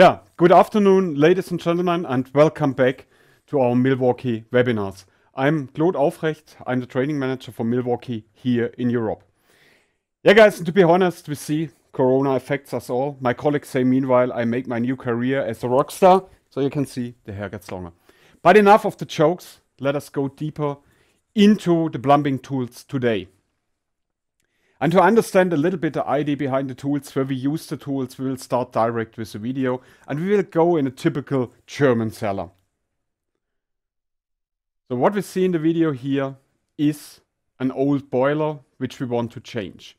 Yeah, good afternoon, ladies and gentlemen, and welcome back to our Milwaukee webinars. I'm Claude Aufrecht. I'm the training manager for Milwaukee here in Europe. Yeah, guys, to be honest, we see Corona affects us all. My colleagues say, meanwhile, I make my new career as a rock star. So you can see the hair gets longer. But enough of the jokes. Let us go deeper into the plumbing tools today. And to understand a little bit the idea behind the tools, where we use the tools, we will start direct with the video and we will go in a typical German cellar. So what we see in the video here is an old boiler which we want to change.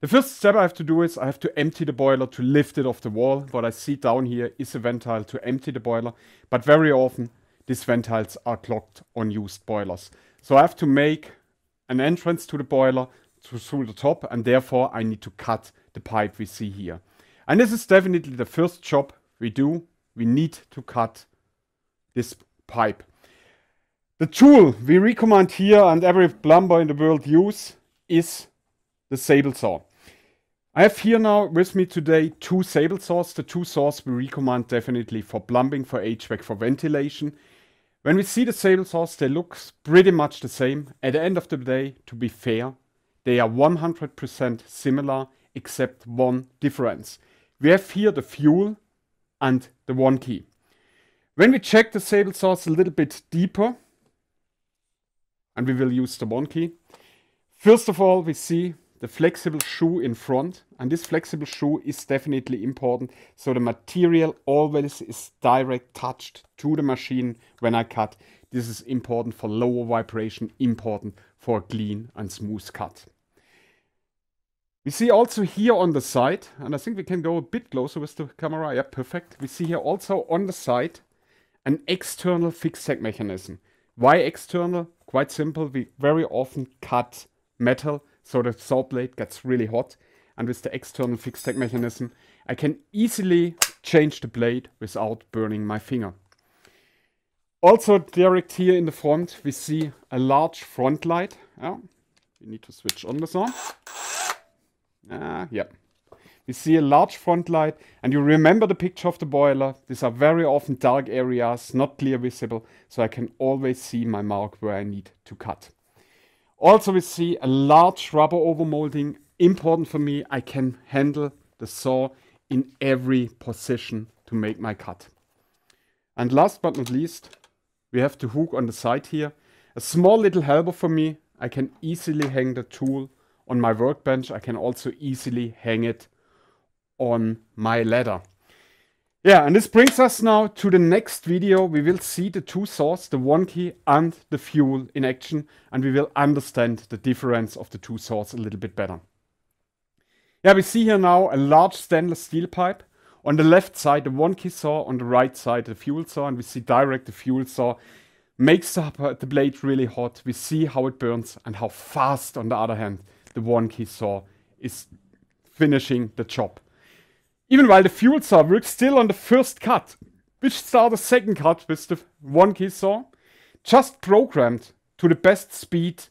The first step I have to do is I have to empty the boiler to lift it off the wall. What I see down here is a ventile to empty the boiler, but very often these ventiles are clogged on used boilers. So I have to make an entrance to the boiler through the top and therefore I need to cut the pipe we see here. And this is definitely the first job we do. We need to cut this pipe. The tool we recommend here and every plumber in the world use is the sable saw. I have here now with me today two sable saws, the two saws we recommend definitely for plumbing, for HVAC, for ventilation. When we see the sable saws, they look pretty much the same. At the end of the day, to be fair, they are 100% similar except one difference. We have here the fuel and the one key. When we check the sable source a little bit deeper, and we will use the one key, first of all we see the flexible shoe in front, and this flexible shoe is definitely important, so the material always is direct touched to the machine when I cut. This is important for lower vibration, important for clean and smooth cut. We see also here on the side, and I think we can go a bit closer with the camera. Yeah, perfect. We see here also on the side an external fixed mechanism. Why external? Quite simple. We very often cut metal so the saw blade gets really hot. And with the external fixed mechanism, I can easily change the blade without burning my finger. Also direct here in the front, we see a large front light. Yeah. We need to switch on this one. Ah, yeah. We see a large front light, and you remember the picture of the boiler. These are very often dark areas, not clear visible, so I can always see my mark where I need to cut. Also, we see a large rubber overmolding. Important for me, I can handle the saw in every position to make my cut. And last but not least, we have the hook on the side here. A small little helper for me. I can easily hang the tool on my workbench. I can also easily hang it on my ladder. Yeah, and this brings us now to the next video. We will see the two saws, the one key and the fuel in action, and we will understand the difference of the two saws a little bit better. Yeah, we see here now a large stainless steel pipe. On the left side, the one key saw, on the right side, the fuel saw, and we see direct the fuel saw makes the, uh, the blade really hot. We see how it burns and how fast, on the other hand, the one key saw is finishing the job. Even while the fuel saw works still on the first cut, which starts the second cut with the one key saw, just programmed to the best speed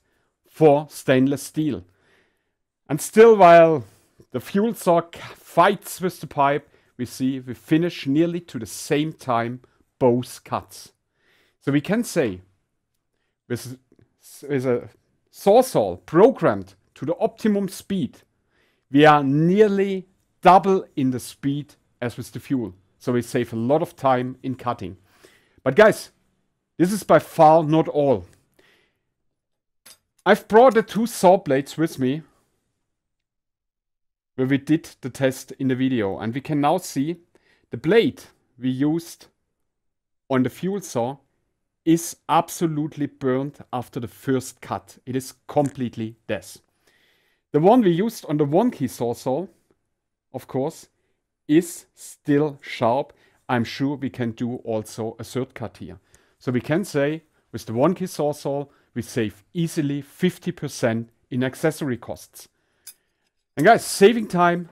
for stainless steel. And still while the fuel saw fights with the pipe, we see we finish nearly to the same time both cuts. So we can say with, with a saw programmed to the optimum speed, we are nearly double in the speed as with the fuel. So we save a lot of time in cutting. But guys, this is by far not all. I've brought the two saw blades with me where we did the test in the video. And we can now see the blade we used on the fuel saw is absolutely burnt after the first cut. It is completely dead. The one we used on the wonky saw saw, of course, is still sharp. I'm sure we can do also a third cut here. So we can say with the wonky saw saw, we save easily 50% in accessory costs. And guys, saving time,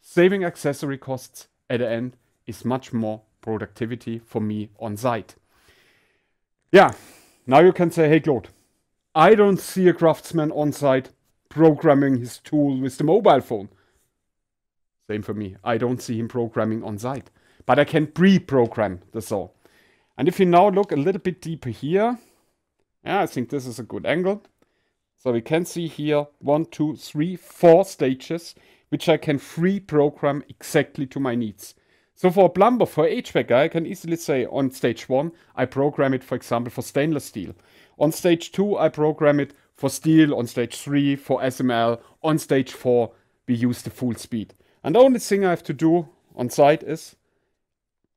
saving accessory costs at the end is much more productivity for me on site. Yeah, now you can say, hey Claude, I don't see a craftsman on site programming his tool with the mobile phone. Same for me. I don't see him programming on site. But I can pre-program the saw. And if you now look a little bit deeper here, yeah, I think this is a good angle. So we can see here one, two, three, four stages, which I can free program exactly to my needs. So for a plumber, for HVAC guy, I can easily say on stage one, I program it, for example, for stainless steel. On stage two, I program it for steel. On stage three, for SML. On stage four, we use the full speed. And the only thing I have to do on site is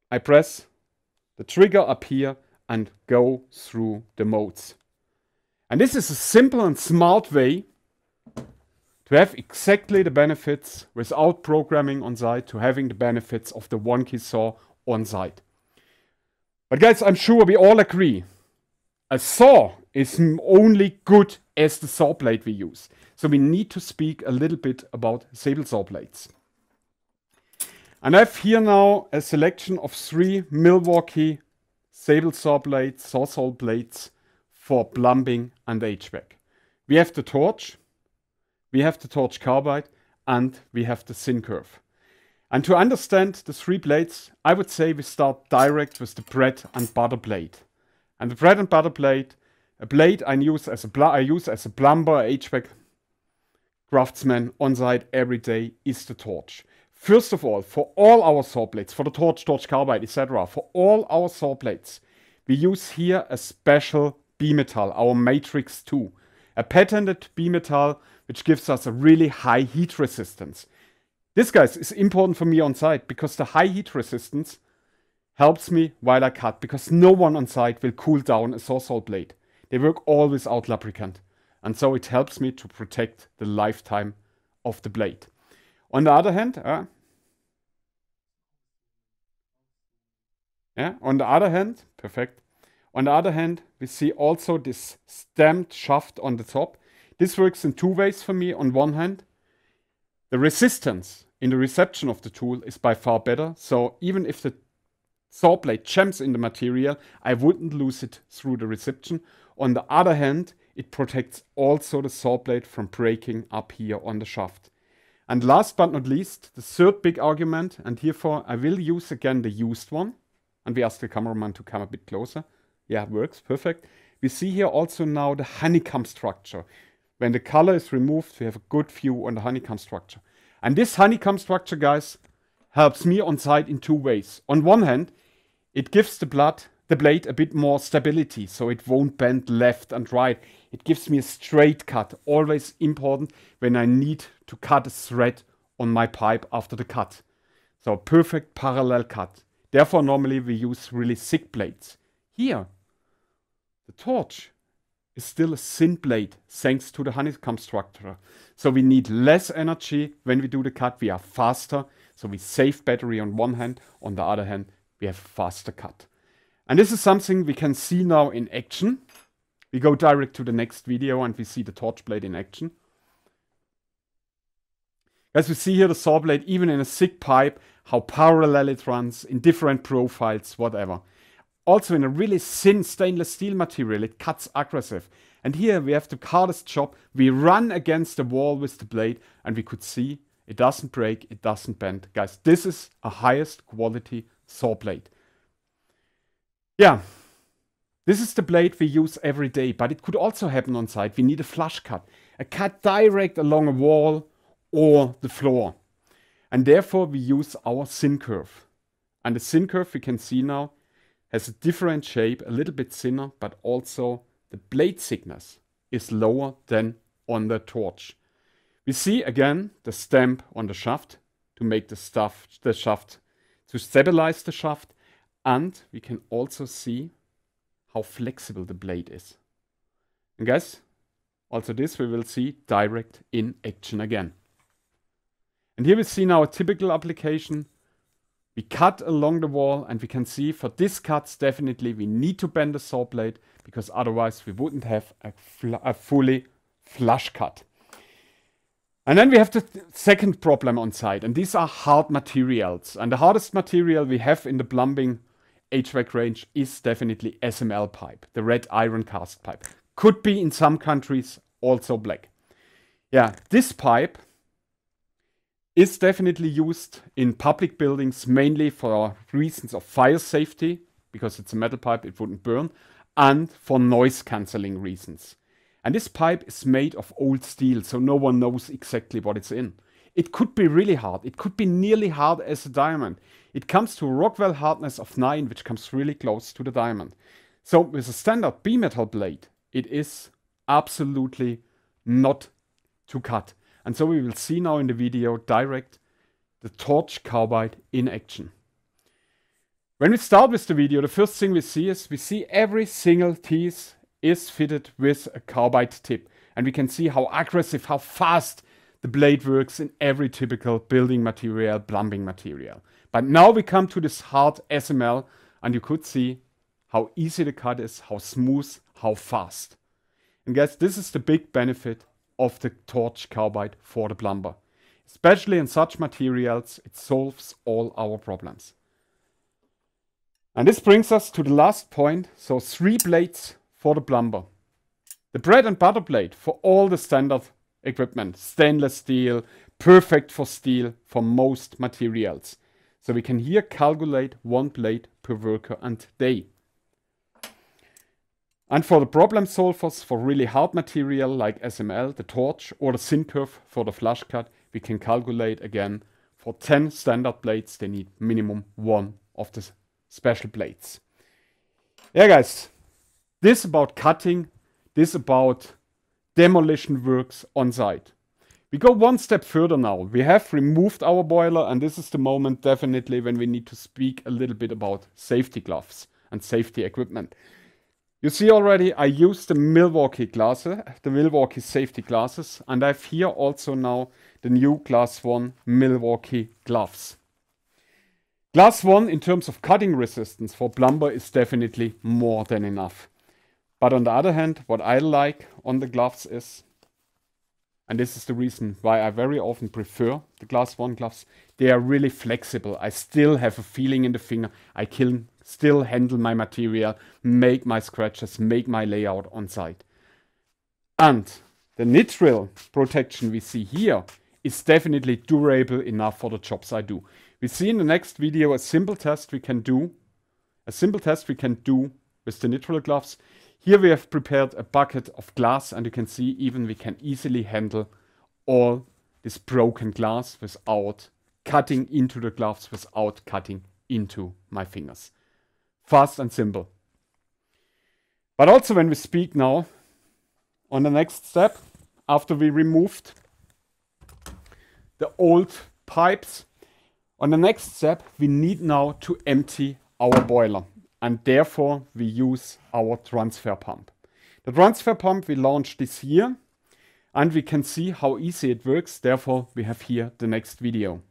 I press the trigger up here and go through the modes. And this is a simple and smart way to have exactly the benefits without programming on site to having the benefits of the one key saw on site. But guys, I'm sure we all agree a saw is only good as the saw blade we use. So we need to speak a little bit about sable saw blades. And I have here now a selection of three Milwaukee sable saw blades, saw saw blades for plumbing and HVAC. We have the torch, we have the torch carbide, and we have the sin curve. And to understand the three blades, I would say we start direct with the bread and butter blade. And the bread and butter blade, a blade I use as use as a plumber, HVAC craftsman on site every day is the torch. First of all, for all our saw blades, for the torch, torch carbide, etc., for all our saw blades, we use here a special B-metal, our matrix 2. A patented B-metal which gives us a really high heat resistance. This, guys, is important for me on site because the high heat resistance helps me while I cut because no one on site will cool down a saw blade. They work all without lubricant and so it helps me to protect the lifetime of the blade. On the other hand, uh, yeah, on the other hand, perfect. On the other hand, we see also this stamped shaft on the top. This works in two ways for me. On one hand, the resistance in the reception of the tool is by far better. So even if the saw blade jams in the material, I wouldn't lose it through the reception. On the other hand, it protects also the saw blade from breaking up here on the shaft. And last but not least, the third big argument, and herefore I will use again the used one, and we ask the cameraman to come a bit closer. Yeah, works, perfect. We see here also now the honeycomb structure. When the color is removed, we have a good view on the honeycomb structure. And this honeycomb structure, guys, helps me on site in two ways. On one hand, it gives the blood the blade a bit more stability so it won't bend left and right. It gives me a straight cut, always important when I need to cut a thread on my pipe after the cut. So perfect parallel cut. Therefore normally we use really thick blades. Here the torch is still a thin blade thanks to the honeycomb structure. So we need less energy when we do the cut. We are faster. So we save battery on one hand. On the other hand, we have faster cut. And this is something we can see now in action. We go direct to the next video and we see the torch blade in action. As we see here, the saw blade, even in a thick pipe, how parallel it runs, in different profiles, whatever. Also in a really thin stainless steel material, it cuts aggressive. And here we have the hardest job. We run against the wall with the blade and we could see it doesn't break, it doesn't bend. Guys, this is a highest quality saw blade. Yeah, this is the blade we use every day, but it could also happen on site. We need a flush cut, a cut direct along a wall or the floor. And therefore we use our sin curve. And the sin curve we can see now has a different shape, a little bit thinner, but also the blade thickness is lower than on the torch. We see again the stamp on the shaft to make the stuff the shaft to stabilize the shaft and we can also see how flexible the blade is. And guys, also this we will see direct in action again. And here we see now a typical application we cut along the wall and we can see for this cuts definitely we need to bend the saw blade because otherwise we wouldn't have a, fl a fully flush cut. And then we have the th second problem on site and these are hard materials. And the hardest material we have in the plumbing HVAC range is definitely SML pipe, the red iron cast pipe. Could be in some countries also black. Yeah, this pipe is definitely used in public buildings mainly for reasons of fire safety because it's a metal pipe it wouldn't burn and for noise cancelling reasons and this pipe is made of old steel so no one knows exactly what it's in it could be really hard it could be nearly hard as a diamond it comes to rockwell hardness of 9 which comes really close to the diamond so with a standard b metal blade it is absolutely not to cut and so we will see now in the video direct the torch carbide in action. When we start with the video, the first thing we see is we see every single piece is fitted with a carbide tip. And we can see how aggressive, how fast the blade works in every typical building material, plumbing material. But now we come to this hard SML and you could see how easy the cut is, how smooth, how fast. And guys, this is the big benefit of the torch carbide for the plumber. Especially in such materials, it solves all our problems. And this brings us to the last point, so three blades for the plumber. The bread and butter blade for all the standard equipment, stainless steel, perfect for steel for most materials. So we can here calculate one blade per worker and day. And for the problem solvers, for really hard material like SML, the torch, or the curve for the flash cut, we can calculate again for 10 standard blades, they need minimum one of the special blades. Yeah, guys, this about cutting, this about demolition works on site. We go one step further now. We have removed our boiler, and this is the moment definitely when we need to speak a little bit about safety gloves and safety equipment. You see already, I used the Milwaukee glasses, the Milwaukee safety glasses, and I have here also now the new Class 1 Milwaukee gloves. Class 1 in terms of cutting resistance for plumber is definitely more than enough. But on the other hand, what I like on the gloves is, and this is the reason why I very often prefer the Class 1 gloves, they are really flexible. I still have a feeling in the finger. I can still handle my material, make my scratches, make my layout on site. And the nitrile protection we see here is definitely durable enough for the jobs I do. We see in the next video a simple test we can do, a simple test we can do with the nitrile gloves. Here we have prepared a bucket of glass and you can see even we can easily handle all this broken glass without cutting into the gloves, without cutting into my fingers fast and simple. But also when we speak now, on the next step, after we removed the old pipes, on the next step, we need now to empty our boiler and therefore we use our transfer pump. The transfer pump we launched this year and we can see how easy it works, therefore we have here the next video.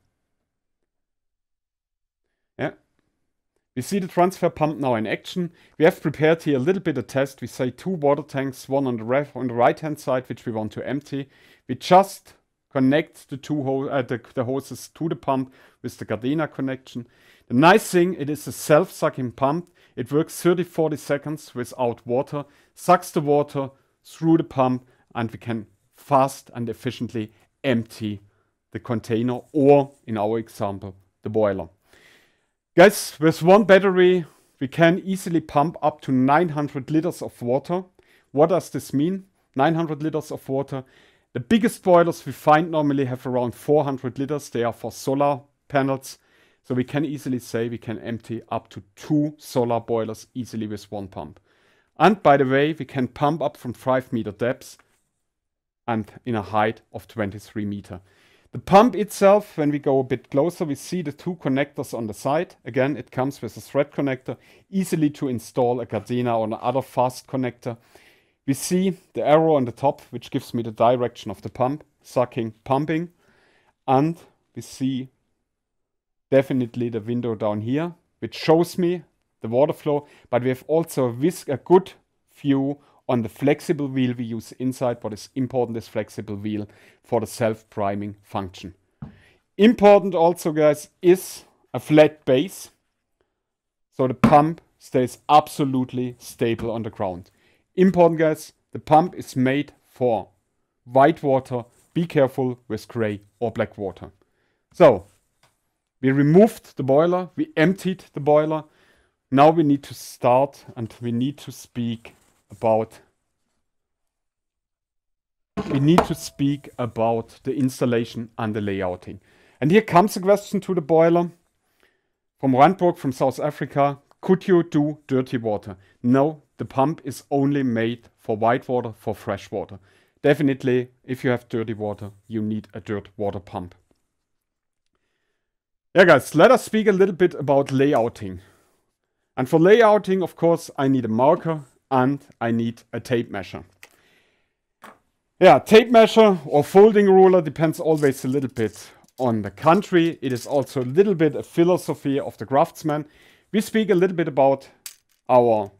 We see the transfer pump now in action. We have prepared here a little bit of test. We say two water tanks, one on the, on the right hand side, which we want to empty. We just connect the two ho uh, the, the hoses to the pump with the Gardena connection. The nice thing, it is a self-sucking pump. It works 30-40 seconds without water, sucks the water through the pump, and we can fast and efficiently empty the container or, in our example, the boiler. Guys, with one battery, we can easily pump up to 900 liters of water. What does this mean? 900 liters of water. The biggest boilers we find normally have around 400 liters. They are for solar panels. So we can easily say we can empty up to two solar boilers easily with one pump. And by the way, we can pump up from 5 meter depths and in a height of 23 meter. The pump itself, when we go a bit closer, we see the two connectors on the side. Again, it comes with a thread connector, easily to install a Gardena or another fast connector. We see the arrow on the top, which gives me the direction of the pump, sucking, pumping. And we see definitely the window down here, which shows me the water flow, but we have also a, a good view on the flexible wheel we use inside, what is important is flexible wheel for the self-priming function. Important also guys is a flat base. So the pump stays absolutely stable on the ground. Important guys, the pump is made for white water. Be careful with gray or black water. So we removed the boiler, we emptied the boiler. Now we need to start and we need to speak about we need to speak about the installation and the layouting. And here comes a question to the boiler from Randburg from South Africa. Could you do dirty water? No, the pump is only made for white water, for fresh water. Definitely, if you have dirty water, you need a dirt water pump. Yeah, guys, let us speak a little bit about layouting. And for layouting, of course, I need a marker and I need a tape measure. Yeah, tape measure or folding ruler depends always a little bit on the country. It is also a little bit a philosophy of the craftsman. We speak a little bit about our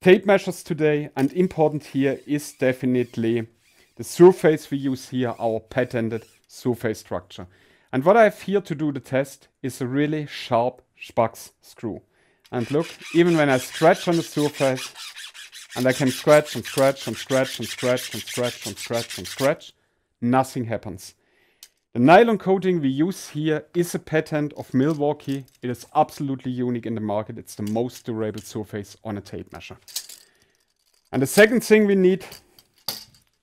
tape measures today and important here is definitely the surface we use here, our patented surface structure. And what I have here to do the test is a really sharp Spax screw. And look, even when I scratch on the surface, and I can scratch and scratch and scratch and scratch and scratch and scratch and scratch, nothing happens. The nylon coating we use here is a patent of Milwaukee. It is absolutely unique in the market. It's the most durable surface on a tape measure. And the second thing we need,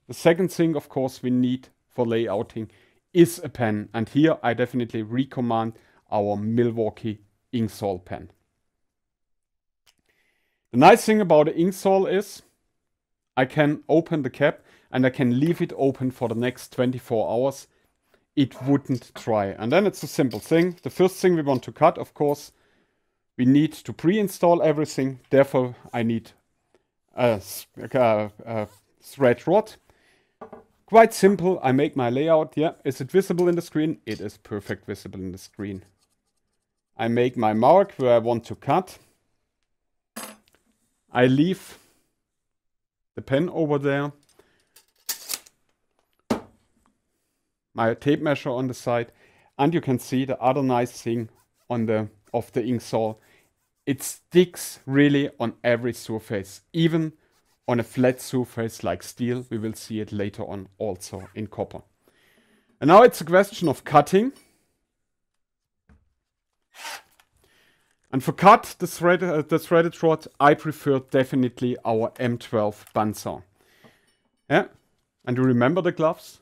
the second thing of course we need for layouting is a pen. And here I definitely recommend our Milwaukee Inksol pen. The nice thing about the install is I can open the cap and I can leave it open for the next 24 hours. It wouldn't dry. And then it's a simple thing. The first thing we want to cut, of course, we need to pre-install everything. Therefore, I need a, a, a thread rod. Quite simple. I make my layout. Yeah, is it visible in the screen? It is perfect visible in the screen. I make my mark where I want to cut. I leave the pen over there, my tape measure on the side, and you can see the other nice thing on the of the saw. It sticks really on every surface, even on a flat surface like steel. We will see it later on also in copper. And now it's a question of cutting. And for cut the, thread, uh, the threaded rod, I prefer definitely our M12 bandsaw. Yeah? And you remember the gloves?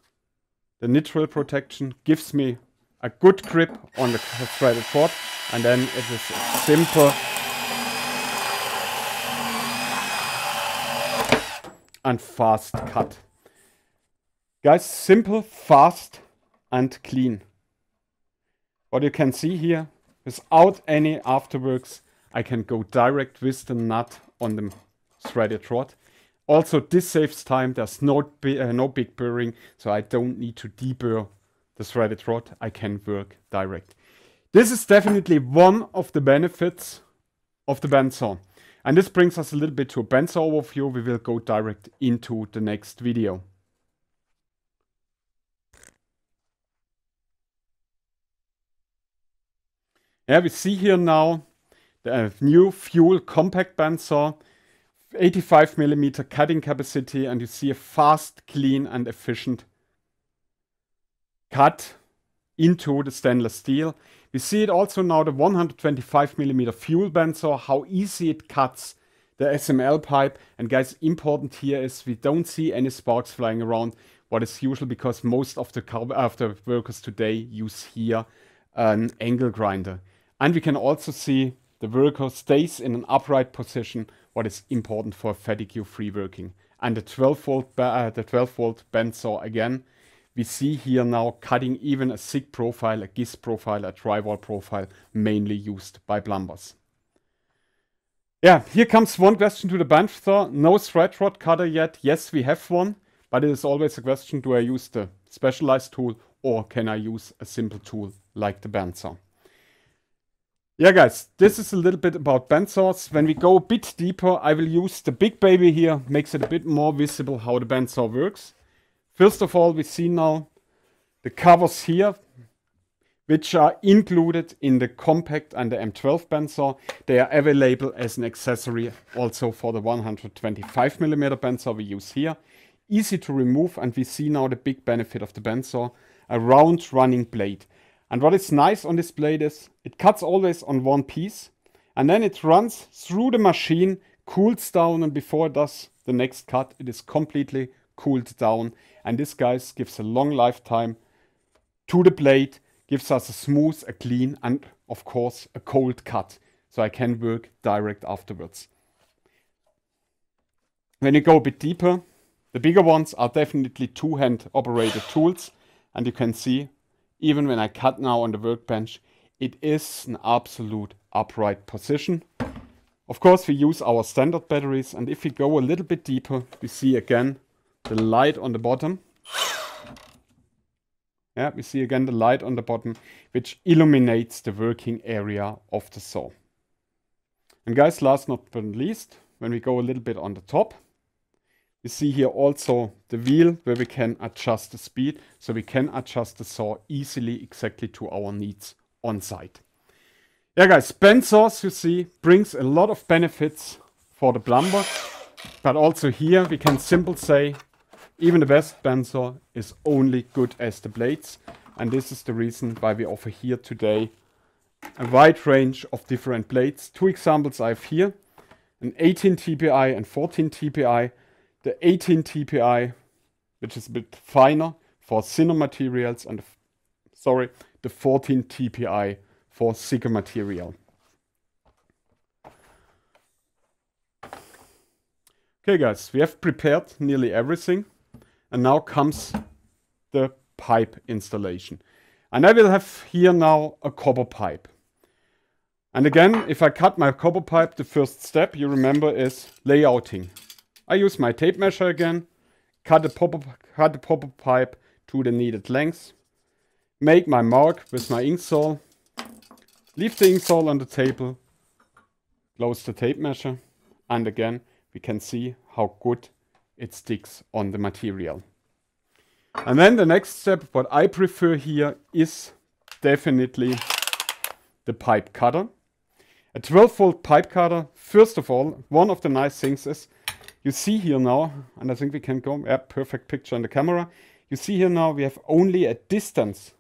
The nitrile protection gives me a good grip on the threaded rod and then it is simple and fast cut. Guys, simple, fast and clean. What you can see here Without any afterworks, I can go direct with the nut on the threaded rod. Also, this saves time. There's no, uh, no big burring, so I don't need to deburr the threaded rod. I can work direct. This is definitely one of the benefits of the bandsaw. And this brings us a little bit to a bandsaw overview. We will go direct into the next video. Yeah, we see here now the uh, new fuel compact bandsaw, 85 millimeter cutting capacity, and you see a fast, clean, and efficient cut into the stainless steel. We see it also now the 125 millimeter fuel bandsaw, how easy it cuts the SML pipe. And guys, important here is we don't see any sparks flying around, what is usual because most of the, car- the workers today use here an angle grinder. And we can also see the worker stays in an upright position, what is important for fatigue-free working. And the 12 volt, uh, the 12 volt bandsaw saw again, we see here now cutting even a SIG profile, a GIS profile, a drywall profile, mainly used by plumbers. Yeah, here comes one question to the bench saw. No thread rod cutter yet. Yes, we have one, but it is always a question, do I use the specialized tool or can I use a simple tool like the bandsaw? Yeah, guys, this is a little bit about bandsaws. When we go a bit deeper, I will use the big baby here, makes it a bit more visible how the bandsaw works. First of all, we see now the covers here, which are included in the compact and the M12 bandsaw. They are available as an accessory also for the 125mm bandsaw we use here. Easy to remove and we see now the big benefit of the bandsaw: a round running blade. And what is nice on this blade is it cuts always on one piece and then it runs through the machine, cools down and before it does the next cut, it is completely cooled down. And this guys gives a long lifetime to the blade, gives us a smooth, a clean and of course a cold cut. So I can work direct afterwards. When you go a bit deeper, the bigger ones are definitely two-hand operated tools. And you can see even when I cut now on the workbench, it is an absolute upright position. Of course, we use our standard batteries, and if we go a little bit deeper, we see again the light on the bottom. Yeah, we see again the light on the bottom, which illuminates the working area of the saw. And guys, last but not least, when we go a little bit on the top, you see here also the wheel where we can adjust the speed. So we can adjust the saw easily exactly to our needs on site. Yeah guys, bend saws you see brings a lot of benefits for the plumber. But also here we can simply say even the best bend saw is only good as the blades. And this is the reason why we offer here today a wide range of different blades. Two examples I have here, an 18 TPI and 14 TPI the 18 TPI, which is a bit finer for Sinner materials, and the, sorry, the 14 TPI for thicker material. Okay guys, we have prepared nearly everything and now comes the pipe installation. And I will have here now a copper pipe. And again, if I cut my copper pipe, the first step you remember is layouting. I use my tape measure again, cut the pop-up cut the pipe to the needed length, make my mark with my inksole, leave the inksole on the table, close the tape measure, and again we can see how good it sticks on the material. And then the next step, what I prefer here is definitely the pipe cutter. A 12 volt pipe cutter, first of all, one of the nice things is you see here now, and I think we can go, yeah, perfect picture on the camera. You see here now we have only a distance,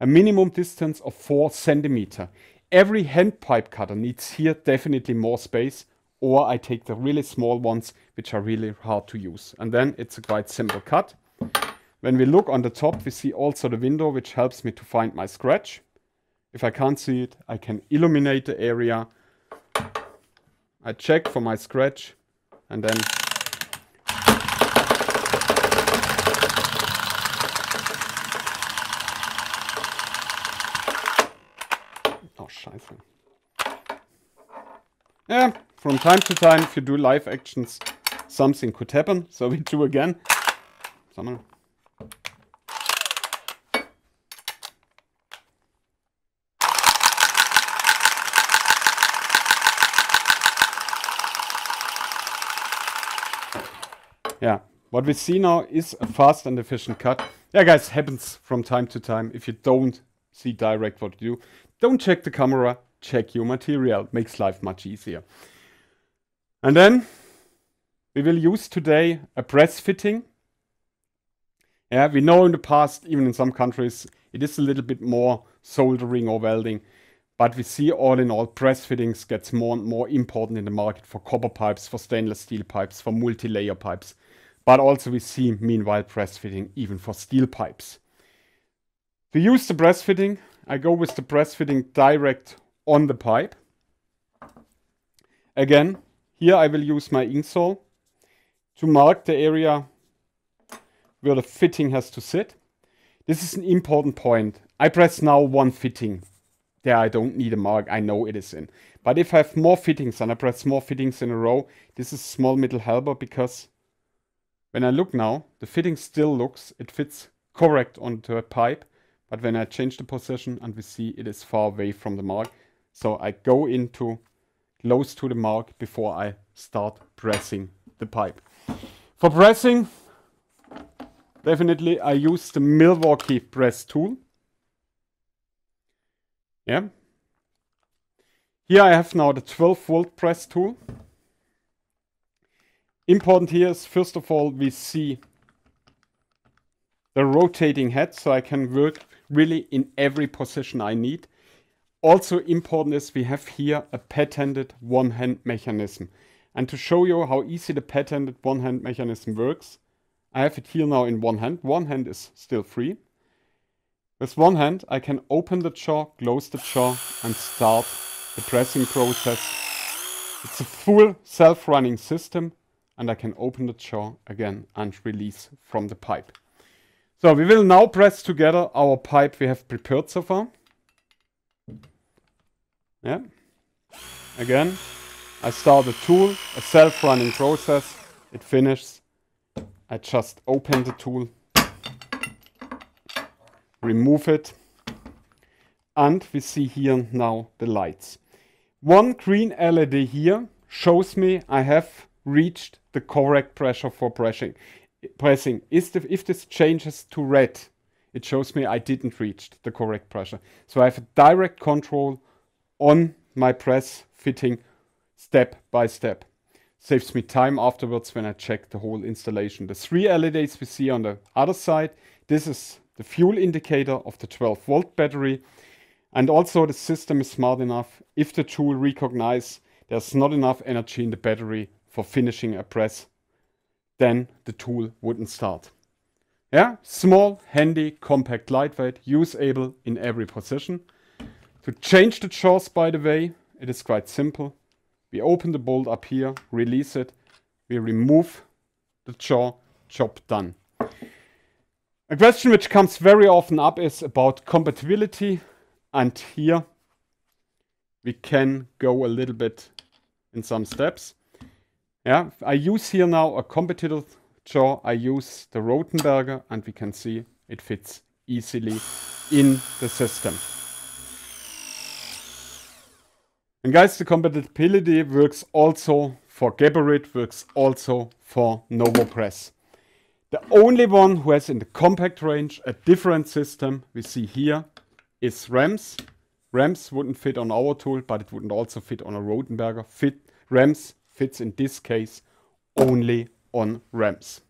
a minimum distance of 4 centimeter. Every hand pipe cutter needs here definitely more space or I take the really small ones which are really hard to use. And then it's a quite simple cut. When we look on the top, we see also the window, which helps me to find my scratch. If I can't see it, I can illuminate the area. I check for my scratch and then Oh, scheiße. Yeah, from time to time, if you do live actions, something could happen. So we do again. Somewhere. yeah, what we see now is a fast and efficient cut. Yeah, guys, happens from time to time. If you don't see direct what to do, don't check the camera, check your material. makes life much easier. And then we will use today a press fitting. Yeah, we know in the past, even in some countries, it is a little bit more soldering or welding. But we see all in all, press fittings gets more and more important in the market for copper pipes, for stainless steel pipes, for multi-layer pipes. But also we see, meanwhile, press fitting even for steel pipes. To use the press fitting, I go with the press fitting direct on the pipe. Again, here I will use my insole to mark the area where the fitting has to sit. This is an important point. I press now one fitting there I don't need a mark. I know it is in. But if I have more fittings and I press more fittings in a row, this is small middle helper because when I look now, the fitting still looks, it fits correct onto a pipe. But when I change the position and we see it is far away from the mark. So I go into close to the mark before I start pressing the pipe. For pressing, definitely I use the Milwaukee press tool. Yeah. Here I have now the 12 volt press tool. Important here is first of all we see the rotating head so I can work really in every position I need. Also important is we have here a patented one hand mechanism. And to show you how easy the patented one hand mechanism works, I have it here now in one hand. One hand is still free. With one hand, I can open the jaw, close the jaw, and start the pressing process. It's a full self-running system, and I can open the jaw again and release from the pipe. So we will now press together our pipe we have prepared so far. Yeah. Again, I start a tool, a self-running process. It finishes. I just open the tool remove it. And we see here now the lights. One green LED here shows me I have reached the correct pressure for pressing. Pressing. The, if this changes to red, it shows me I didn't reach the correct pressure. So I have a direct control on my press fitting step by step. Saves me time afterwards when I check the whole installation. The three LEDs we see on the other side, this is the fuel indicator of the 12 volt battery. And also the system is smart enough if the tool recognizes there's not enough energy in the battery for finishing a press, then the tool wouldn't start. Yeah, small, handy, compact, lightweight, usable in every position. To change the jaws, by the way, it is quite simple. We open the bolt up here, release it, we remove the jaw, job done. A question which comes very often up is about compatibility. And here we can go a little bit in some steps. Yeah, I use here now a competitor jaw. I use the Rotenberger and we can see it fits easily in the system. And guys, the compatibility works also for Gabarit, works also for Novopress. The only one who has in the compact range a different system we see here is RAMS. RAMS wouldn't fit on our tool, but it wouldn't also fit on a Rodenberger. Fit, RAMS fits in this case only on RAMS.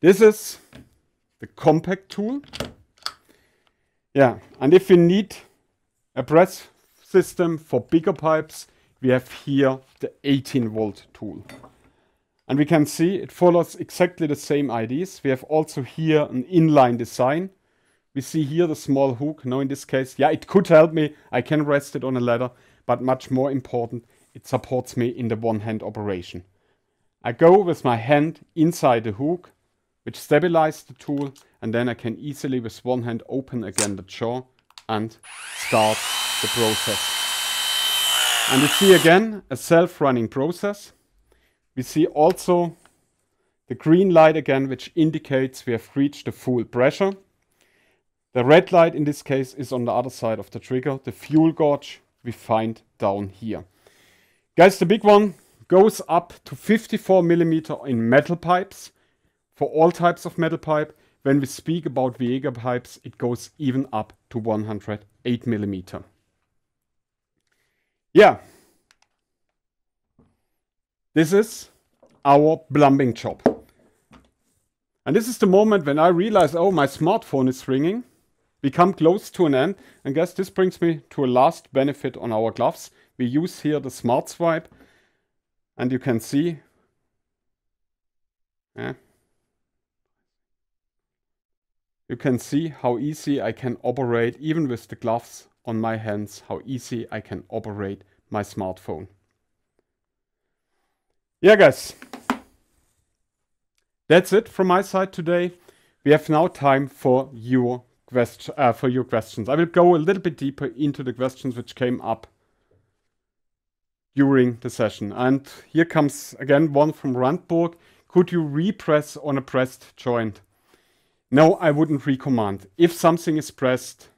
This is the compact tool. Yeah, and if you need a press system for bigger pipes, we have here the 18 volt tool. And we can see it follows exactly the same IDs. We have also here an inline design. We see here the small hook. Now in this case, yeah, it could help me. I can rest it on a ladder, but much more important, it supports me in the one hand operation. I go with my hand inside the hook, which stabilizes the tool, and then I can easily with one hand open again the jaw and start the process. And we see again a self-running process. We see also the green light again, which indicates we have reached the full pressure. The red light in this case is on the other side of the trigger, the fuel gauge we find down here. Guys, the big one goes up to 54 millimeter in metal pipes for all types of metal pipe. When we speak about Viega pipes, it goes even up to 108 millimeter. Yeah. This is our plumbing job. And this is the moment when I realize, oh, my smartphone is ringing. We come close to an end. And guess this brings me to a last benefit on our gloves. We use here the smart swipe. And you can see. Yeah, you can see how easy I can operate even with the gloves on my hands how easy I can operate my smartphone. Yeah, guys. That's it from my side today. We have now time for your quest uh, for your questions. I will go a little bit deeper into the questions which came up during the session. And here comes again one from Randburg. Could you repress on a pressed joint? No, I wouldn't recommend. If something is pressed,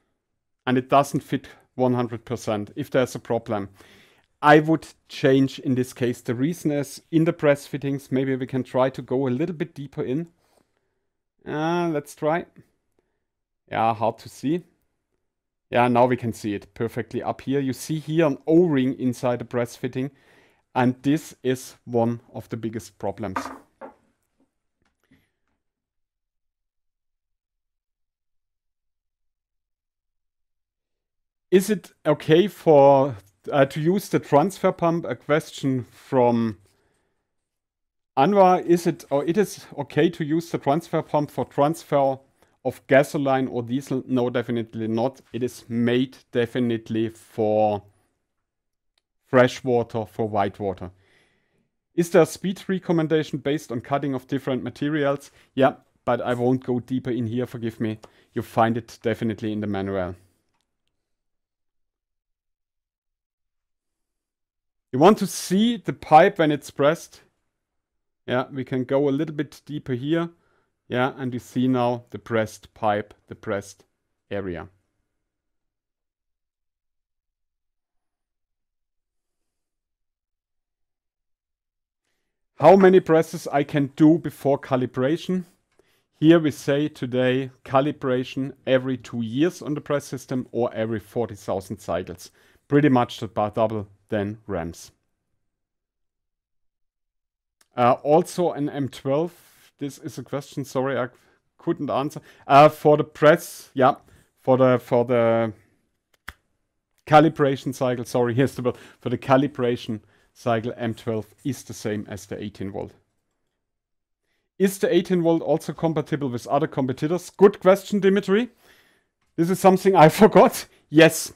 and it doesn't fit 100% if there's a problem. I would change in this case. The reason is in the press fittings, maybe we can try to go a little bit deeper in. Uh, let's try. Yeah, hard to see. Yeah, now we can see it perfectly up here. You see here an O-ring inside the press fitting. And this is one of the biggest problems. Is it okay for uh, to use the transfer pump? A question from Anwar. Is it or it is okay to use the transfer pump for transfer of gasoline or diesel? No, definitely not. It is made definitely for fresh water, for white water. Is there a speed recommendation based on cutting of different materials? Yeah, but I won't go deeper in here, forgive me. You find it definitely in the manual. You want to see the pipe when it's pressed? Yeah, we can go a little bit deeper here. Yeah, and you see now the pressed pipe, the pressed area. How many presses I can do before calibration? Here we say today calibration every two years on the press system or every 40,000 cycles. Pretty much the double than RAMs. Uh, also an M12. This is a question. Sorry, I couldn't answer. Uh, for the press, yeah, for the for the calibration cycle. Sorry, here's the for the calibration cycle. M12 is the same as the 18 volt. Is the 18 volt also compatible with other competitors? Good question, Dimitri. This is something I forgot. Yes,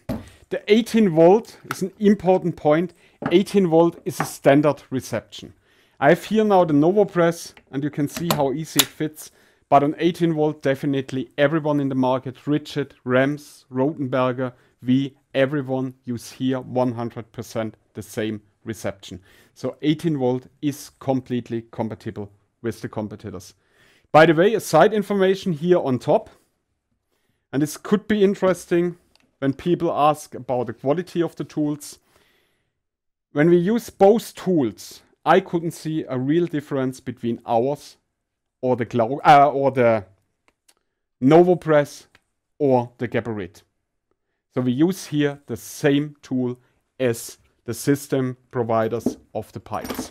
the 18 volt is an important point. 18 volt is a standard reception. I have here now the NovoPress and you can see how easy it fits. But on 18 volt, definitely everyone in the market, Richard, Rams, Rotenberger, we, everyone use here 100% the same reception. So 18 volt is completely compatible with the competitors. By the way, a side information here on top, and this could be interesting when people ask about the quality of the tools. When we use both tools, I couldn't see a real difference between ours or the uh, or the NovoPress or the Gabarit. So we use here the same tool as the system providers of the pipes.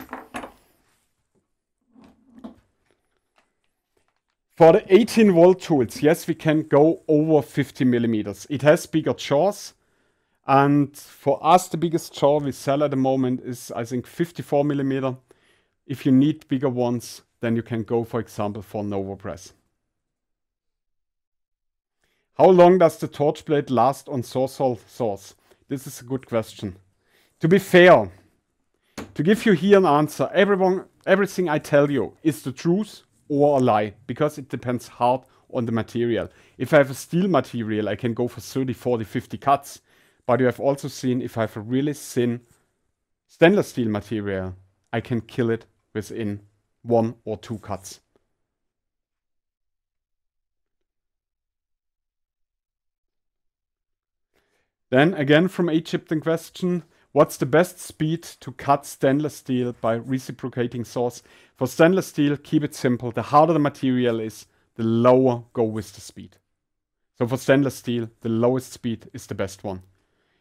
For the 18 volt tools, yes, we can go over 50 millimeters. It has bigger jaws. And for us, the biggest jaw we sell at the moment is, I think, 54 millimeter. If you need bigger ones, then you can go, for example, for Nova Press. How long does the torch blade last on Sourcehole source? This is a good question. To be fair, to give you here an answer, everyone, everything I tell you is the truth or a lie because it depends hard on the material. If I have a steel material, I can go for 30, 40, 50 cuts. But you have also seen if I have a really thin stainless steel material, I can kill it within one or two cuts. Then again from in question, What's the best speed to cut stainless steel by reciprocating saws? For stainless steel, keep it simple. The harder the material is, the lower go with the speed. So for stainless steel, the lowest speed is the best one.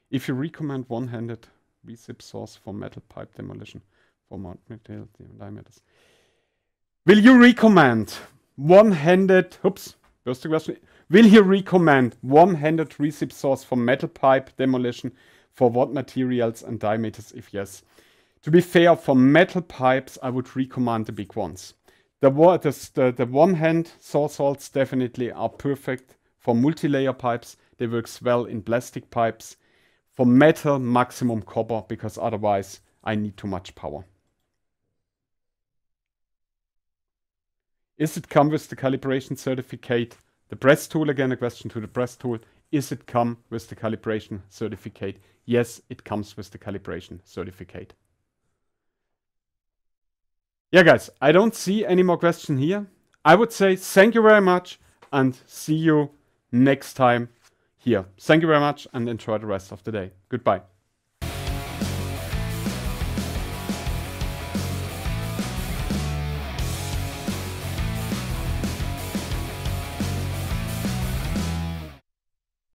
If you recommend one-handed recip saws for metal pipe demolition for material diameters. Will you recommend one-handed, oops, there's question. Will you recommend one-handed recip saws for metal pipe demolition for what materials and diameters, if yes? To be fair, for metal pipes, I would recommend the big ones. The, the, the one-hand saw salts definitely are perfect for multi-layer pipes. They works well in plastic pipes. For metal, maximum copper, because otherwise I need too much power. Is it come with the calibration certificate? The press tool, again, a question to the press tool. Is it come with the calibration certificate? Yes, it comes with the calibration certificate. Yeah, guys, I don't see any more question here. I would say thank you very much and see you next time here. Thank you very much and enjoy the rest of the day. Goodbye.